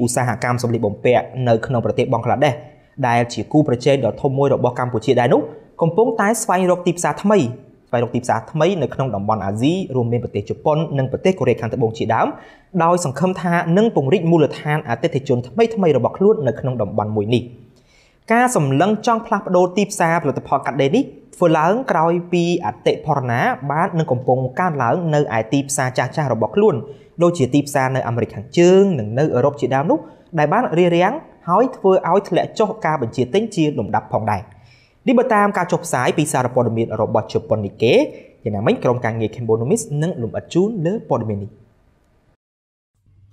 ឧស្សាហកម្មសម្លៀកបំពាក់នៅក្នុងប្រទេសបង់ក្លាដេសដែលជាគូប្រជែងដ៏ធំមួយរបស់កម្ពុជាដែរនោះកំពុងតែស្វែងរកទីផ្សារថ្មីស្វែងរកទីផ្សារថ្មីនៅក្នុងតំបន់អាស៊ីរួមមានប្រទេសជប៉ុននិងប្រទេសកូរ៉េខាងត្បូងជាដើមដោយសង្ឃឹមថានឹងពង្រីកមូលដ្ឋានអតិថិជនថ្មីថ្មីរបស់ខ្លួននៅក្នុងតំបន់មួយនេះការសម្លឹងចង់ផ្លាស់ប្តូរទីផ្សារផលិតផលកាត់ដេរនេះធ្វើឡើងក្រោយពីអតិផរណា បាននឹងកំពុងកើនឡើងនៅឯទីផ្សារចាស់ចាស់របស់ខ្លួនដូចជាទីផ្សារនៅអាមេរិកខាងជើងនិងនៅអឺរ៉ុបជាដើមនោះដែលបានរារាំងហើយធ្វើឲ្យធ្លាក់ចុះការបញ្ជាទិញជាលំដាប់ផងដែរនេះបើតាមការចុះផ្សាយពីសារព័ត៌មានរបស់ជប៉ុននីកេយ៉ាងណាមិញក្រុមការងារ Kembonomis នឹងលំអិតជូនលើព័ត៌មាននេះ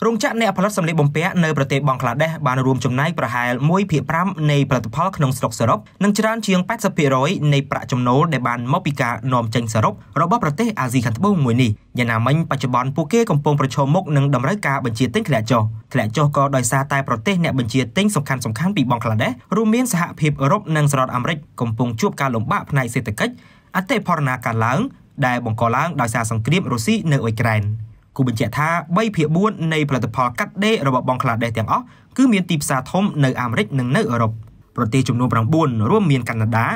រោងចក្រអ្នកផលិតសម្ភារបំពាក់នៅប្រទេសបង់ក្លាដេសបានរួមចំណែកប្រហែល1/5នៃផលិតផលក្នុងស្រុកសរុបនិងច្រើនជាង80%នៃប្រាក់ចំណូលដែលបានមកពីការនាំចេញសរុបរបស់ប្រទេសអាស៊ីខាងត្បូងមួយនេះយ៉ាងណាមិញបច្ចុប្បន្នពួកគេកំពុងប្រឈមមុខនឹងតម្រូវការបញ្ជាទិញធ្លាក់ចុះធ្លាក់ចុះក៏ដោយសារតែប្រទេសអ្នកបញ្ជាទិញសំខាន់សំខាន់ពីបង់ក្លាដេសរួមមានសហភាពអឺរ៉ុបនិងសហរដ្ឋអាមេរិកកំពុងជួបការលំបាកផ្នែកសេដ្ឋកិច្ចអតិផរណាកើនឡើងដែលបង្កឡើងដោយសារសង្គ្រាមរុស្ស៊ីនៅអ៊ុយក្រែន។គូបញ្ជាក់ថា3ភាគ4នៃផលិតផលកាត់ដេររបស់បង់ក្លាដេសទាំងអស់គឺមានទីផ្សារធំនៅអាមេរិកនិងនៅអឺរ៉ុបប្រទេសចំនួន9រួមមានកាណាដា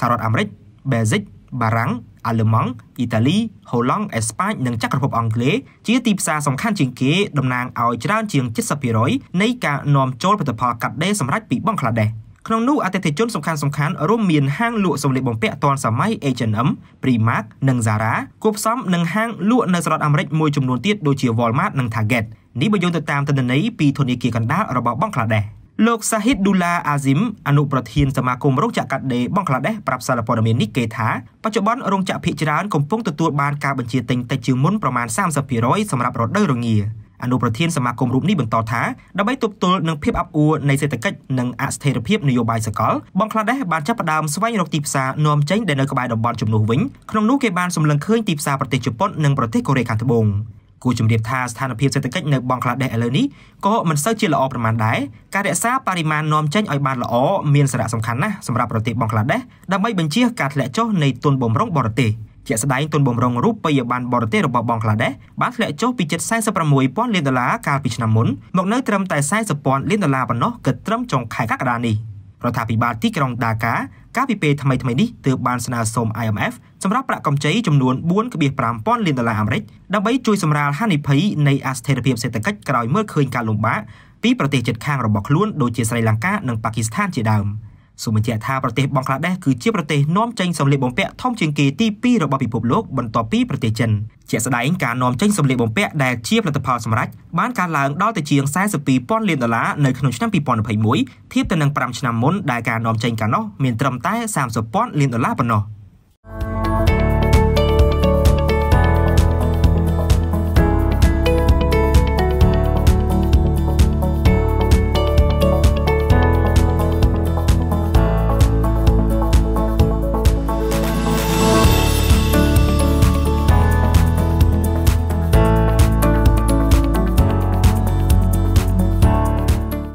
សហរដ្ឋអាមេរិកបេលហ្សិកបារាំងអាល្លឺម៉ង់អ៊ីតាលីហូឡង់អេស្ប៉ាញនិងចក្រភពអង់គ្លេសជាទីផ្សារសំខាន់ជាងគេតំណាងឲ្យច្រើនជាង70%នៃការនាំចូលផលិតផលកាត់ដេរសម្រាប់ពីបង់ក្លាដេស។ក្នុងនោះអតិថិជនសំខាន់សំខាន់រួមមានហាង លក់សម្លៀកបំពាក់ទាន់សម័យ H&M, Primark និង Zara គួបផ្សំនឹងហាង លក់នៅស្រុតអាមេរិកមួយចំនួនទៀតដូចជា Walmart និង Target នេះបើយោងទៅតាមទិន្នន័យពីធនាគារកណ្ដាលរបស់បង់ក្លាដេសលោកសាហ៊ីតឌូឡាអាស៊ីមអនុប្រធានសមាគមរោងចក្រកាត់ដេរបង់ក្លាដេសប្រាប់សារព័ត៌មាននេះគេថាបច្ចុប្បន្នរោងចក្រភ ieck ច្រើនកំពុងទទួលបានការបញ្ជាទិញតិចជាងមុនប្រមាណ30%សម្រាប់រដូវរងាអនុប្រធានសមាគមរូបនេះបន្តថាដើម្បីទប់ទល់នឹងភាពអាប់អួរនៃសេដ្ឋកិច្ចនិងអស្ថិរភាពនយោបាយសកលបង់ក្លាដេសបានចាប់ផ្ដើមស្វែងរកទីផ្សារនាំចេញដែលនៅក្បែរតំបន់ជំនួសវិញក្នុងនោះគេបានសម្លឹងឃើញទីផ្សារប្រទេសជប៉ុននិងប្រទេសកូរ៉េខាងត្បូងគូជំរាបថាស្ថានភាពសេដ្ឋកិច្ចនៅបង់ក្លាដេសឥឡូវនេះក៏មិនសូវជាល្អប្រមាណដែរការរក្សាបរិមាណនាំចេញឲ្យបានល្អមានសារៈសំខាន់ណាស់សម្រាប់ប្រទេសបង់ក្លាដេសដើម្បីបញ្ជៀសការធ្លាក់ចុះនៃទុនបំរុងបរទេស។ជាក់ស្ដែងទុនបំរុងរូបិយប័ណ្ណបរទេសរបស់បង់ក្លាដេសបានធ្លាក់ចុះពីជិត46,000លានដុល្លារកាលពីឆ្នាំមុនមកនៅត្រឹមតែ40,000លានដុល្លារប៉ុណ្ណោះគិតត្រឹមចុងខែកក្កដានេះរដ្ឋាភិបាលទីក្រុងដាកាកាលពីពេលថ្មីៗនេះទើបបានស្នើសុំ IMF សម្រាប់ប្រាក់កម្ចីចំនួន4.5000លានដុល្លារអាមេរិកដើម្បីជួយសម្រាលហានិភ័យនៃអស្ថិរភាពសេដ្ឋកិច្ចក្រោយមើលឃើញការលំបាកពីប្រទេសជិតខាងរបស់ខ្លួនដូចជាស្រីលង្កានិងប៉ាគីស្ថានជាដើម។សូមបញ្ជាក់ថាប្រទេសបង់ក្លាដេសគឺជាប្រទេសនាំចេញសម្លៀកបំពាក់ធំជាងគេទី2របស់ពិភពលោកបន្ទាប់ពីប្រទេសចិនជាក់ស្ដែងការនាំចេញសម្លៀកបំពាក់ដែលជាផលិតផលសម្រេចបានកើនឡើងដល់ទៅជាង42,000លានដុល្លារនៅក្នុងឆ្នាំ2021ធៀបទៅនឹង5ឆ្នាំមុនដែលការនាំចេញកាលនោះមានត្រឹមតែ30,000លានដុល្លារប៉ុណ្ណោះ។